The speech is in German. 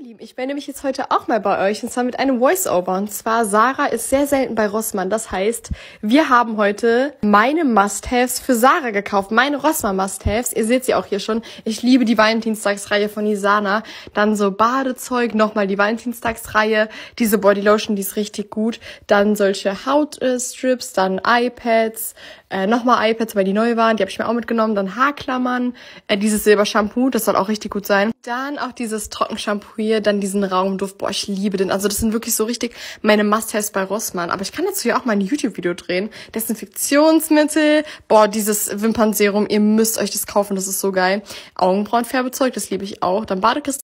Lieben, ich bin nämlich jetzt heute auch mal bei euch und zwar mit einem Voiceover. Und zwar Sarah ist sehr selten bei Rossmann. Das heißt, wir haben heute meine Must-Haves für Sarah gekauft. Meine Rossmann Must-Haves. Ihr seht sie auch hier schon. Ich liebe die Valentinstagsreihe von Isana. Dann so Badezeug, nochmal die Valentinstagsreihe. Diese Bodylotion, die ist richtig gut. Dann solche Hautstrips, dann iPads, äh, nochmal iPads, weil die neu waren. Die habe ich mir auch mitgenommen. Dann Haarklammern, äh, dieses Silbershampoo, das soll auch richtig gut sein. Dann auch dieses Trockenshampoo mir dann diesen Raumduft. Boah, ich liebe den. Also das sind wirklich so richtig meine Must-Haves bei Rossmann. Aber ich kann dazu ja auch mal ein YouTube-Video drehen. Desinfektionsmittel. Boah, dieses Wimpernserum. Ihr müsst euch das kaufen. Das ist so geil. Augenbrauenfärbezeug. Das liebe ich auch. Dann Badekiste.